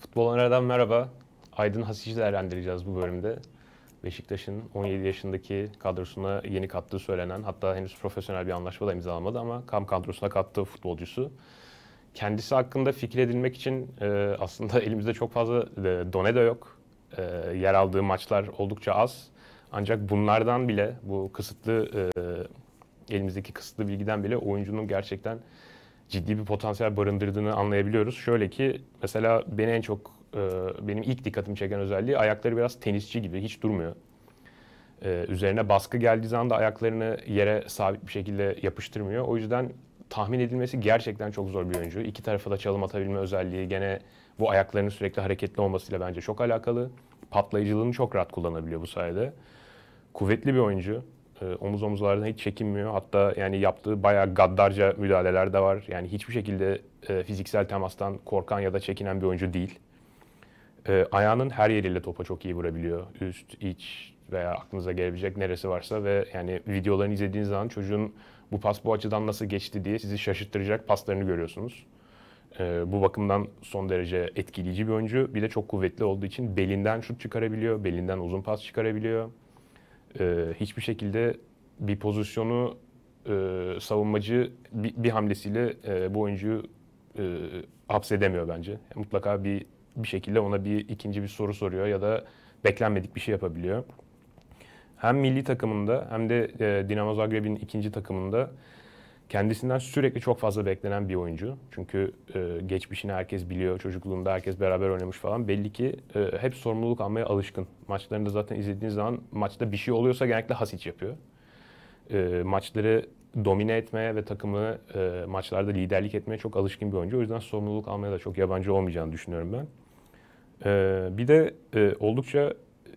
Futbol Onara'dan merhaba. Aydın Hasic'i değerlendireceğiz bu bölümde. Beşiktaş'ın 17 yaşındaki kadrosuna yeni kattığı söylenen, hatta henüz profesyonel bir anlaşma da imzalamadı ama kamp kadrosuna kattığı futbolcusu. Kendisi hakkında fikir edilmek için e, aslında elimizde çok fazla e, done de yok. E, yer aldığı maçlar oldukça az. Ancak bunlardan bile, bu kısıtlı, e, elimizdeki kısıtlı bilgiden bile oyuncunun gerçekten ciddi bir potansiyel barındırdığını anlayabiliyoruz. Şöyle ki mesela beni en çok e, benim ilk dikkatimi çeken özelliği ayakları biraz tenisçi gibi hiç durmuyor. E, üzerine baskı geldiği zaman da ayaklarını yere sabit bir şekilde yapıştırmıyor. O yüzden tahmin edilmesi gerçekten çok zor bir oyuncu. İki tarafa da çalım atabilme özelliği gene bu ayaklarının sürekli hareketli olmasıyla bence çok alakalı. Patlayıcılığını çok rahat kullanabiliyor bu sayede. Kuvvetli bir oyuncu. Ee, omuz omuzlardan hiç çekinmiyor. Hatta yani yaptığı bayağı gaddarca müdahaleler de var. Yani hiçbir şekilde e, fiziksel temastan korkan ya da çekinen bir oyuncu değil. Ee, ayağının her yeriyle topa çok iyi vurabiliyor. Üst, iç veya aklınıza gelebilecek neresi varsa ve yani videolarını izlediğiniz zaman çocuğun bu pas bu açıdan nasıl geçti diye sizi şaşırttıracak paslarını görüyorsunuz. E, bu bakımdan son derece etkileyici bir oyuncu. Bir de çok kuvvetli olduğu için belinden şut çıkarabiliyor, belinden uzun pas çıkarabiliyor e, hiçbir şekilde bir pozisyonu e, savunmacı bir, bir hamlesiyle e, bu oyuncuyu e, hapsedemiyor bence. Mutlaka bir bir şekilde ona bir ikinci bir soru soruyor ya da beklenmedik bir şey yapabiliyor. Hem milli takımında hem de e, Dinamo Zagreb'in ikinci takımında Kendisinden sürekli çok fazla beklenen bir oyuncu. Çünkü e, geçmişini herkes biliyor, çocukluğunda herkes beraber oynamış falan. Belli ki e, hep sorumluluk almaya alışkın. Maçlarında zaten izlediğiniz zaman maçta bir şey oluyorsa genellikle Hasic yapıyor. E, maçları domine etmeye ve takımı e, maçlarda liderlik etmeye çok alışkın bir oyuncu. O yüzden sorumluluk almaya da çok yabancı olmayacağını düşünüyorum ben. E, bir de e, oldukça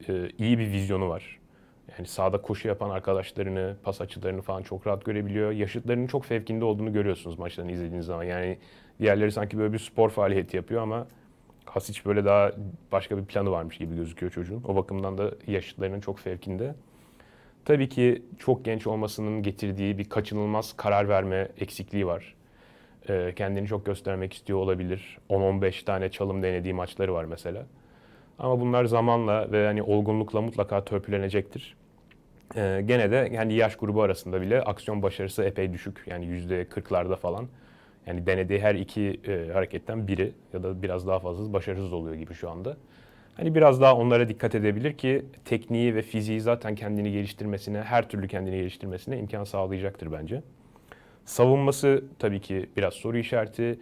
e, iyi bir vizyonu var. Yani sağda koşu yapan arkadaşlarını, pas açılarını falan çok rahat görebiliyor. Yaşıtlarının çok fevkinde olduğunu görüyorsunuz maçlarını izlediğiniz zaman. Yani diğerleri sanki böyle bir spor faaliyeti yapıyor ama Hasic böyle daha başka bir planı varmış gibi gözüküyor çocuğun. O bakımdan da yaşıtlarının çok fevkinde. Tabii ki çok genç olmasının getirdiği bir kaçınılmaz karar verme eksikliği var. Ee, kendini çok göstermek istiyor olabilir. 10-15 tane çalım denediği maçları var mesela. Ama bunlar zamanla ve hani olgunlukla mutlaka törpülenecektir. Ee, gene de yani yaş grubu arasında bile aksiyon başarısı epey düşük. Yani yüzde %40'larda falan. Yani denediği her iki e, hareketten biri ya da biraz daha fazlası başarısız oluyor gibi şu anda. Hani biraz daha onlara dikkat edebilir ki tekniği ve fiziği zaten kendini geliştirmesine, her türlü kendini geliştirmesine imkan sağlayacaktır bence. Savunması tabii ki biraz soru işareti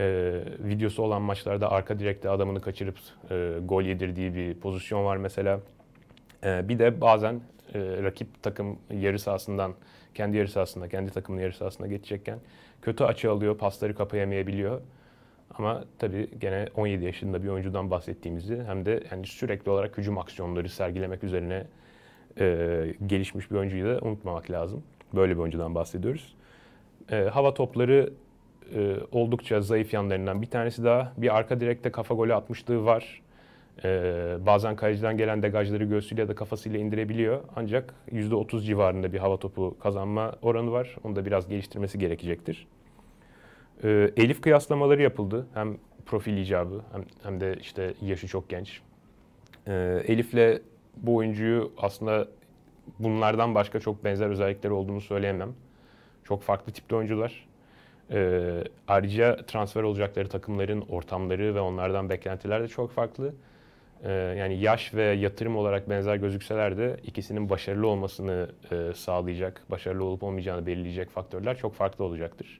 e, videosu olan maçlarda arka direkte adamını kaçırıp e, gol yedirdiği bir pozisyon var mesela. E, bir de bazen e, rakip takım yarı sahasından kendi yarı sahasında, kendi takımın yarı sahasında geçecekken kötü açı alıyor, pasları kapayamayabiliyor. Ama tabii gene 17 yaşında bir oyuncudan bahsettiğimizi hem de yani sürekli olarak hücum aksiyonları sergilemek üzerine e, gelişmiş bir oyuncuyu da unutmamak lazım. Böyle bir oyuncudan bahsediyoruz. E, hava topları e, oldukça zayıf yanlarından bir tanesi daha. Bir arka direkte kafa golü atmışlığı var. E, bazen kaleciden gelen degajları göğsüyle ya da kafasıyla indirebiliyor. Ancak %30 civarında bir hava topu kazanma oranı var. Onu da biraz geliştirmesi gerekecektir. E, Elif kıyaslamaları yapıldı. Hem profil icabı hem, hem de işte yaşı çok genç. E, Elif'le bu oyuncuyu aslında bunlardan başka çok benzer özellikleri olduğunu söyleyemem. Çok farklı tipte oyuncular. E, ayrıca transfer olacakları takımların ortamları ve onlardan beklentiler de çok farklı. E, yani yaş ve yatırım olarak benzer gözükseler de ikisinin başarılı olmasını e, sağlayacak, başarılı olup olmayacağını belirleyecek faktörler çok farklı olacaktır.